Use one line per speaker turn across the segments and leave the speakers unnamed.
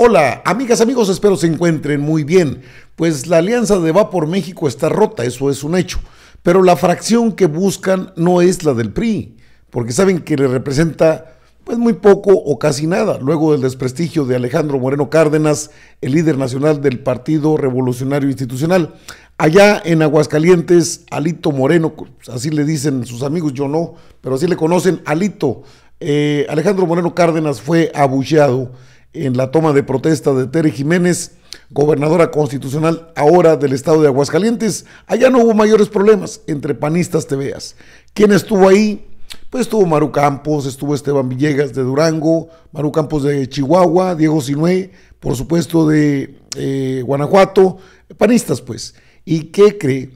Hola, amigas, amigos, espero se encuentren muy bien. Pues la alianza de Va por México está rota, eso es un hecho. Pero la fracción que buscan no es la del PRI, porque saben que le representa pues muy poco o casi nada. Luego del desprestigio de Alejandro Moreno Cárdenas, el líder nacional del Partido Revolucionario Institucional. Allá en Aguascalientes, Alito Moreno, así le dicen sus amigos, yo no, pero así le conocen, Alito. Eh, Alejandro Moreno Cárdenas fue abucheado en la toma de protesta de Tere Jiménez, gobernadora constitucional ahora del estado de Aguascalientes, allá no hubo mayores problemas entre panistas veas. ¿Quién estuvo ahí? Pues estuvo Maru Campos, estuvo Esteban Villegas de Durango, Maru Campos de Chihuahua, Diego Sinué, por supuesto de eh, Guanajuato, panistas pues. ¿Y qué cree?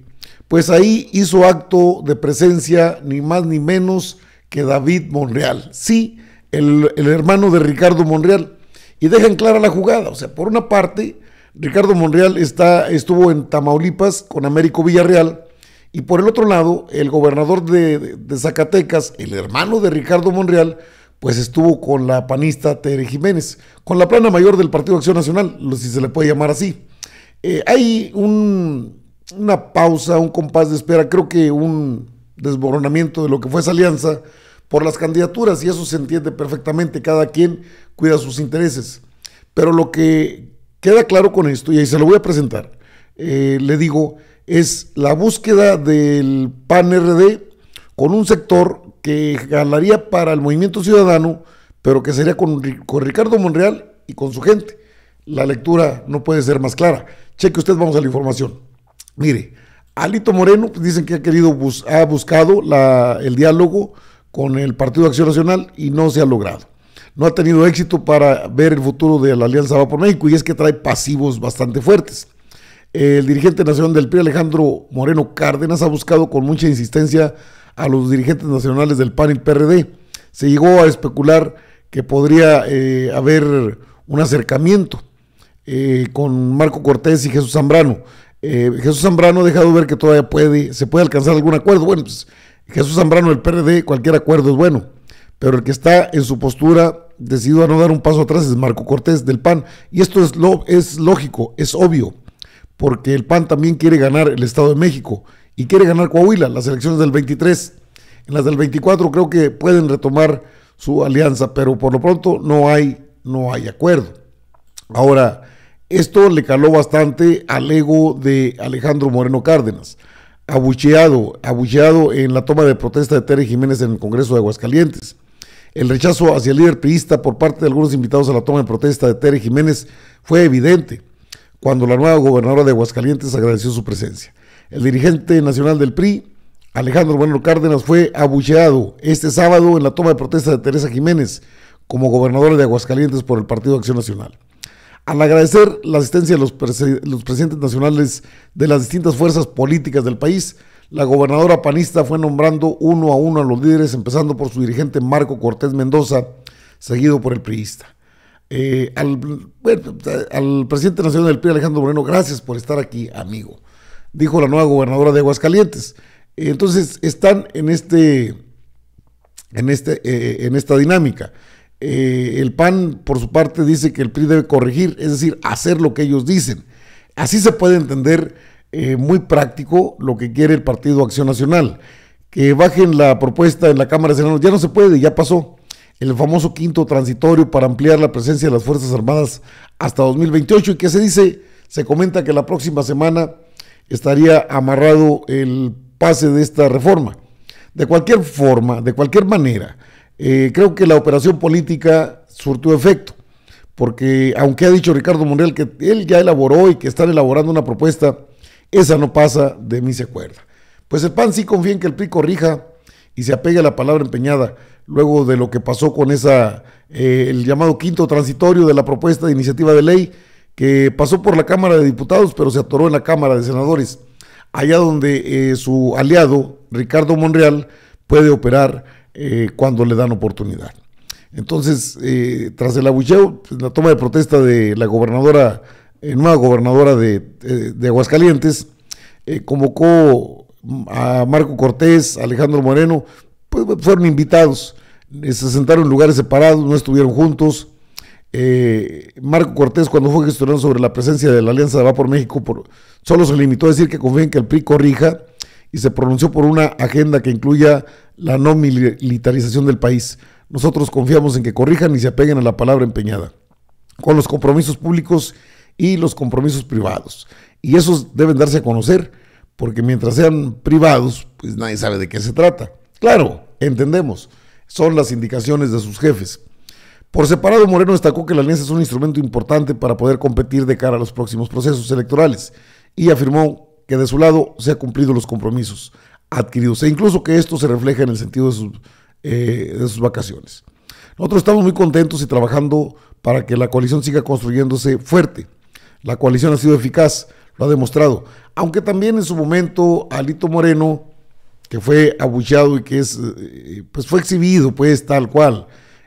Pues ahí hizo acto de presencia ni más ni menos que David Monreal. Sí, el hermano de Ricardo Monreal y dejan clara la jugada. O sea, por una parte, Ricardo Monreal está, estuvo en Tamaulipas con Américo Villarreal y por el otro lado, el gobernador de, Zacatecas, el hermano de Ricardo Monreal, pues estuvo con la panista Tere Jiménez, con la plana mayor del Partido Acción Nacional, si se le puede llamar así. Eh, hay una pausa, un compás de espera, creo que un desboronamiento de lo que fue esa alianza, por las candidaturas y eso se entiende perfectamente, cada quien cuida sus intereses. Pero lo que queda claro con esto, y ahí se lo voy a presentar, eh, le digo, es la búsqueda del PAN-RD con un sector que ganaría para el movimiento ciudadano, pero que sería con, con Ricardo Monreal y con su gente. La lectura no puede ser más clara. Cheque usted, vamos a la información. Mire, Alito Moreno, pues, dicen que ha querido, ha buscado el diálogo, con el Partido de Acción Nacional y no se ha logrado. No ha tenido éxito para ver el futuro de la Alianza Va por México y es que trae pasivos bastante fuertes. El dirigente nacional del PRI, Alejandro Moreno Cárdenas, ha buscado con mucha insistencia a los dirigentes nacionales del PAN y PRD. Se llegó a especular que podría eh, haber un acercamiento eh, con Marco Cortés y Jesús Zambrano. Eh, Jesús Zambrano ha dejado ver que todavía puede, se puede alcanzar algún acuerdo. Bueno, pues Jesús Zambrano el PRD, cualquier acuerdo es bueno, pero el que está en su postura decidido a no dar un paso atrás es Marco Cortés del PAN. Y esto es, lo, es lógico, es obvio, porque el PAN también quiere ganar el Estado de México y quiere ganar Coahuila, las elecciones del 23. En las del 24 creo que pueden retomar su alianza, pero por lo pronto no hay, no hay acuerdo. Ahora, esto le caló bastante al ego de Alejandro Moreno Cárdenas abucheado, abucheado en la toma de protesta de Tere Jiménez en el Congreso de Aguascalientes. El rechazo hacia el líder priista por parte de algunos invitados a la toma de protesta de Tere Jiménez fue evidente cuando la nueva gobernadora de Aguascalientes agradeció su presencia. El dirigente nacional del PRI, Alejandro Bueno Cárdenas, fue abucheado este sábado en la toma de protesta de Teresa Jiménez como gobernadora de Aguascalientes por el Partido Acción Nacional. Al agradecer la asistencia de los, presidentes nacionales de las distintas fuerzas políticas del país, la gobernadora panista fue nombrando uno a uno a los líderes, empezando por su dirigente Marco Cortés Mendoza, seguido por el priista. Eh, al, presidente nacional del PRI, Alejandro Moreno, gracias por estar aquí, amigo, dijo la nueva gobernadora de Aguascalientes. entonces, están en, este, en, este, eh, en esta dinámica. Eh, el PAN, por su parte, dice que el PRI debe corregir, es decir, hacer lo que ellos dicen. Así se puede entender eh, muy práctico lo que quiere el Partido Acción Nacional. Que bajen la propuesta en la Cámara de Senadores. Ya no se puede, ya pasó. El famoso quinto transitorio para ampliar la presencia de las Fuerzas Armadas hasta 2028. Y que se dice, se comenta que la próxima semana estaría amarrado el pase de esta reforma. De cualquier forma, de cualquier manera, eh, creo que la operación política surtió efecto, porque aunque ha dicho Ricardo Monreal que él ya elaboró y que están elaborando una propuesta, esa no pasa de mí se acuerda. Pues el PAN sí confía en que el PRI corrija y se apegue a la palabra empeñada luego de lo que pasó con esa eh, el llamado quinto transitorio de la propuesta de iniciativa de ley que pasó por la Cámara de Diputados pero se atoró en la Cámara de Senadores allá donde eh, su aliado Ricardo Monreal puede operar eh, cuando le dan oportunidad. Entonces, eh, tras el abucheo, pues, la toma de protesta de la gobernadora, eh, nueva gobernadora de, Aguascalientes, convocó a Marco Cortés, Alejandro Moreno, pues, pues fueron invitados, se sentaron en lugares separados, no estuvieron juntos. Marco Cortés, cuando fue gestionado sobre la presencia de la Alianza de Va México, solo se limitó a decir que confíen que el PRI corrija y se pronunció por una agenda que incluya la no militarización del país. Nosotros confiamos en que corrijan y se apeguen a la palabra empeñada, con los compromisos públicos y los compromisos privados. Y esos deben darse a conocer, porque mientras sean privados, pues nadie sabe de qué se trata. Claro, entendemos, son las indicaciones de sus jefes. Por separado, Moreno destacó que la alianza es un instrumento importante para poder competir de cara a los próximos procesos electorales y afirmó que de su lado se han cumplido los compromisos adquiridos e incluso que esto se refleja en el sentido de sus, eh, de sus vacaciones. Nosotros estamos muy contentos y trabajando para que la coalición siga construyéndose fuerte. La coalición ha sido eficaz, lo ha demostrado. Aunque también en su momento Alito Moreno, que fue abucheado y que es, eh, pues fue exhibido, pues tal cual,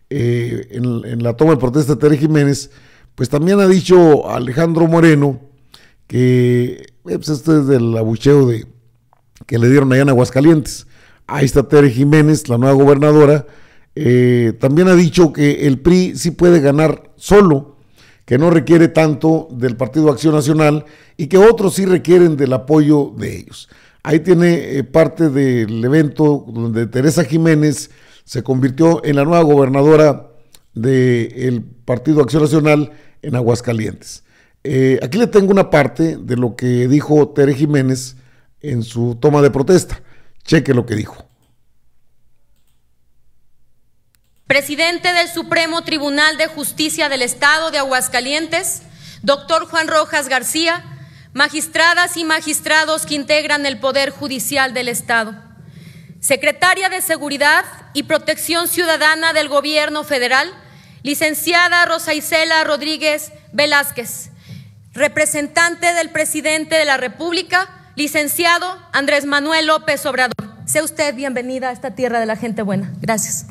eh, en, en, la toma de protesta de Tere Jiménez, pues también ha dicho Alejandro Moreno, que eh, pues esto es del abucheo de, que le dieron allá en Aguascalientes. Ahí está Tere Jiménez, la nueva gobernadora. Eh, también ha dicho que el PRI sí puede ganar solo, que no requiere tanto del Partido Acción Nacional y que otros sí requieren del apoyo de ellos. Ahí tiene eh, parte del evento donde Teresa Jiménez se convirtió en la nueva gobernadora del Partido Acción Nacional en Aguascalientes. Eh, aquí le tengo una parte de lo que dijo Tere Jiménez en su toma de protesta. Cheque lo que dijo.
Presidente del Supremo Tribunal de Justicia del Estado de Aguascalientes, doctor Juan Rojas García, magistradas y magistrados que integran el Poder Judicial del Estado, secretaria de Seguridad y Protección Ciudadana del Gobierno Federal, licenciada Rosa Isela Rodríguez Velázquez, representante del presidente de la República, licenciado Andrés Manuel López Obrador. Sea usted bienvenida a esta tierra de la gente buena. Gracias.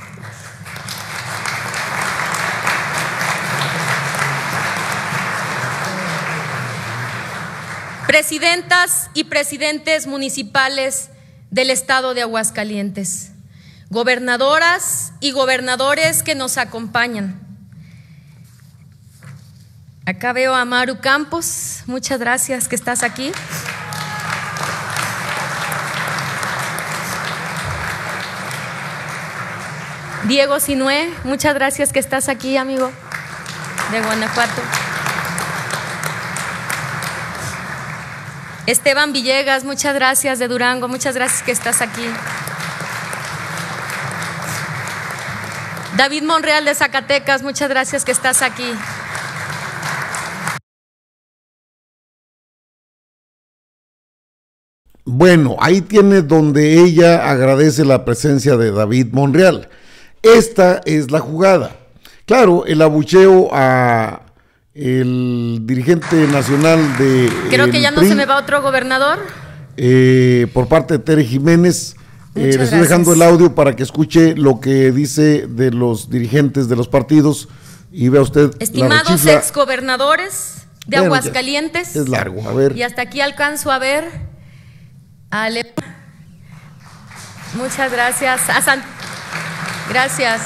Presidentas y presidentes municipales del Estado de Aguascalientes, gobernadoras y gobernadores que nos acompañan Acá veo a Maru Campos. Muchas gracias que estás aquí. Diego Sinué, muchas gracias que estás aquí, amigo de Guanajuato. Esteban Villegas, muchas gracias de Durango, muchas gracias que estás aquí. David Monreal de Zacatecas, muchas gracias que estás aquí.
Bueno, ahí tiene donde ella agradece la presencia de David Monreal. Esta es la jugada. Claro, el abucheo a el dirigente nacional de... Creo que ya no se me
va otro gobernador.
Eh, por parte de Tere Jiménez. Eh, le estoy dejando el audio para que escuche lo que dice de los dirigentes de los partidos y vea usted. Estimados
exgobernadores de Aguascalientes. es
largo, a ver. Y
hasta aquí alcanzo a ver Ale. Muchas gracias. A San... Gracias.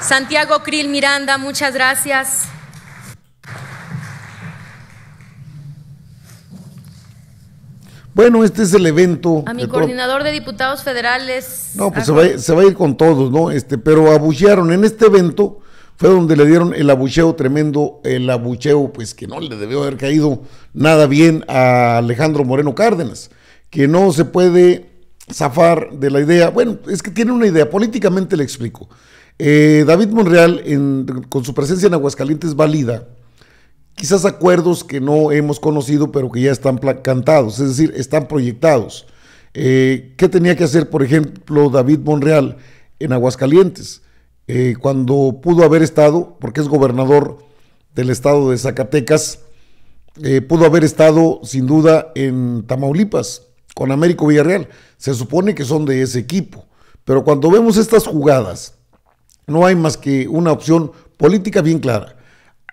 Santiago Krill Miranda, muchas gracias.
Bueno, este es el evento. A mi coordinador
de diputados federales. No, pues se va,
se va, a ir con todos, ¿no? Este, pero abuchearon en este evento fue donde le dieron el abucheo tremendo, el abucheo, pues que no le debió haber caído nada bien a Alejandro Moreno Cárdenas que no se puede zafar de la idea. Bueno, es que tiene una idea, políticamente le explico. Eh, David Monreal, con su presencia en Aguascalientes, valida quizás acuerdos que no hemos conocido, pero que ya están cantados, es decir, están proyectados. Eh, ¿Qué tenía que hacer, por ejemplo, David Monreal en Aguascalientes? Eh, cuando pudo haber estado, porque es gobernador del estado de Zacatecas, pudo haber estado sin duda en Tamaulipas, con Américo Villarreal. Se supone que son de ese equipo. Pero cuando vemos estas jugadas, no hay más que una opción política bien clara.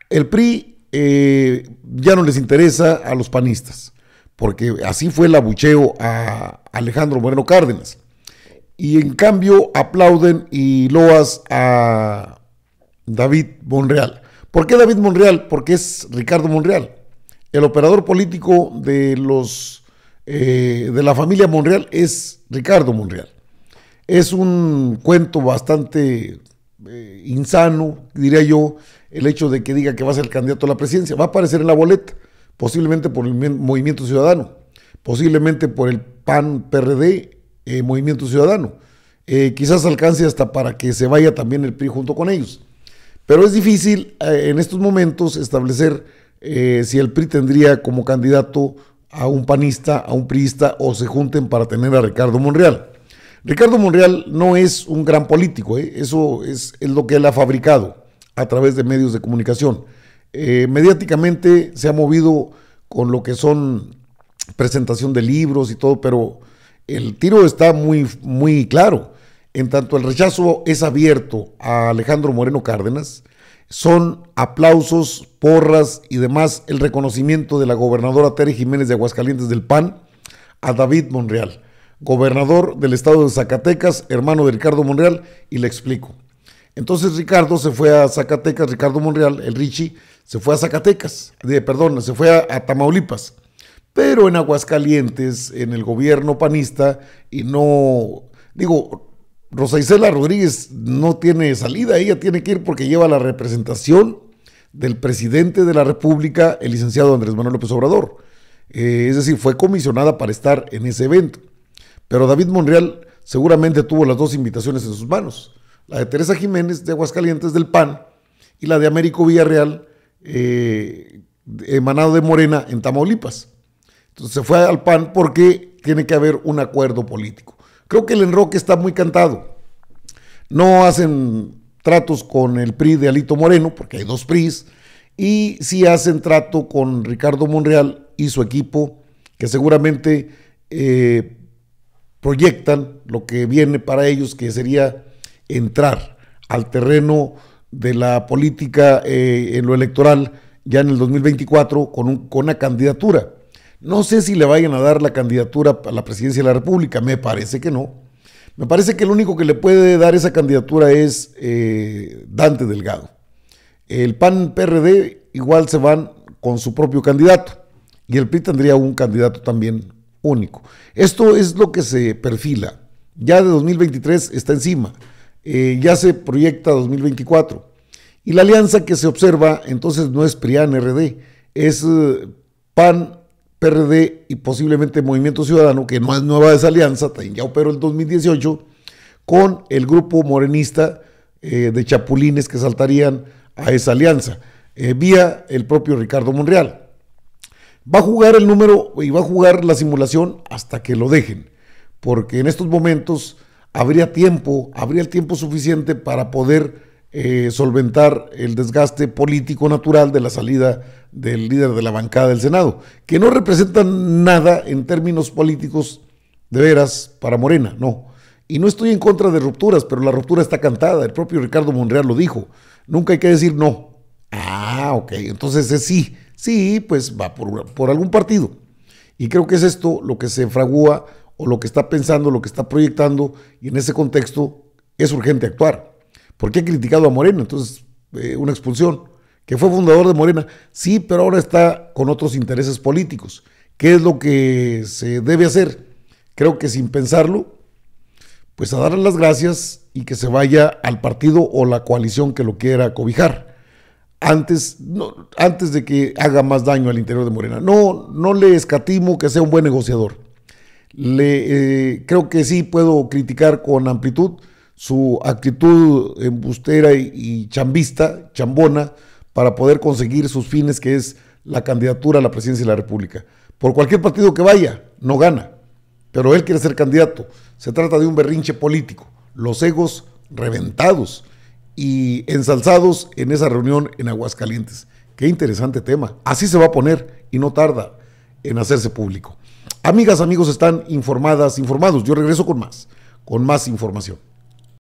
El PRI eh, ya no les interesa a los panistas, porque así fue el abucheo a Alejandro Moreno Cárdenas. Y en cambio aplauden y loas a David Monreal. ¿Por qué David Monreal? Porque es Ricardo Monreal, el operador político de los eh, de la familia Monreal es Ricardo Monreal. Es un cuento bastante eh, insano, diría yo, el hecho de que diga que va a ser el candidato a la presidencia. Va a aparecer en la boleta, posiblemente por el Movimiento Ciudadano, posiblemente por el PAN PRD eh, Movimiento Ciudadano. quizás alcance hasta para que se vaya también el PRI junto con ellos. Pero es difícil en estos momentos establecer si el PRI tendría como candidato a un panista, a un priista o se junten para tener a Ricardo Monreal. Ricardo Monreal no es un gran político, ¿eh? eso es, lo que él ha fabricado a través de medios de comunicación. Eh, mediáticamente se ha movido con lo que son presentación de libros y todo, pero el tiro está muy, muy claro. En tanto el rechazo es abierto a Alejandro Moreno Cárdenas, son aplausos, porras y demás el reconocimiento de la gobernadora Tere Jiménez de Aguascalientes del PAN a David Monreal, gobernador del estado de Zacatecas, hermano de Ricardo Monreal, y le explico. Entonces Ricardo se fue a Zacatecas, Ricardo Monreal, el Richie, se fue a Zacatecas, de, perdón, se fue a, a Tamaulipas, pero en Aguascalientes, en el gobierno panista, y no, digo, Rosa Isela Rodríguez no tiene salida, ella tiene que ir porque lleva la representación del presidente de la República, el licenciado Andrés Manuel López Obrador. Eh, es decir, fue comisionada para estar en ese evento. Pero David Monreal seguramente tuvo las dos invitaciones en sus manos, la de Teresa Jiménez de Aguascalientes del PAN y la de Américo Villarreal, eh, emanado de Morena en Tamaulipas. Entonces se fue al PAN porque tiene que haber un acuerdo político. Creo que el enroque está muy cantado. No hacen tratos con el PRI de Alito Moreno, porque hay dos PRIs, y sí hacen trato con Ricardo Monreal y su equipo, que seguramente eh, proyectan lo que viene para ellos, que sería entrar al terreno de la política eh, en lo electoral ya en el 2024 con, con una candidatura. No sé si le vayan a dar la candidatura a la presidencia de la República, me parece que no. Me parece que el único que le puede dar esa candidatura es eh, Dante Delgado. El PAN PRD igual se van con su propio candidato y el PRI tendría un candidato también único. Esto es lo que se perfila. Ya de 2023 está encima. Eh, ya se proyecta 2024. Y la alianza que se observa entonces no es PRIAN-RD, es eh, PAN PRD y posiblemente Movimiento Ciudadano, que no es nueva esa alianza, ya operó el 2018, con el grupo morenista eh, de chapulines que saltarían a esa alianza, eh, vía el propio Ricardo Monreal. Va a jugar el número y va a jugar la simulación hasta que lo dejen, porque en estos momentos habría tiempo, habría el tiempo suficiente para poder eh, solventar el desgaste político natural de la salida del líder de la bancada del Senado, que no representa nada en términos políticos de veras para Morena, no. Y no estoy en contra de rupturas, pero la ruptura está cantada, el propio Ricardo Monreal lo dijo, nunca hay que decir no. Ah, ok, entonces es sí, sí, pues va por, por algún partido. Y creo que es esto lo que se fragúa o lo que está pensando, lo que está proyectando, y en ese contexto es urgente actuar. ¿Por qué ha criticado a Morena, entonces eh, una expulsión, que fue fundador de Morena, sí, pero ahora está con otros intereses políticos. ¿Qué es lo que se debe hacer? Creo que sin pensarlo, pues a darle las gracias y que se vaya al partido o la coalición que lo quiera cobijar. Antes, antes de que haga más daño al interior de Morena. No, no le escatimo que sea un buen negociador. Le, eh, creo que sí puedo criticar con amplitud, su actitud embustera y, chambista, chambona, para poder conseguir sus fines, que es la candidatura a la presidencia de la República. Por cualquier partido que vaya, no gana, pero él quiere ser candidato. Se trata de un berrinche político, los egos reventados y ensalzados en esa reunión en Aguascalientes. Qué interesante tema. Así se va a poner y no tarda en hacerse público. Amigas, amigos, están informadas, informados. Yo regreso con más, con más información.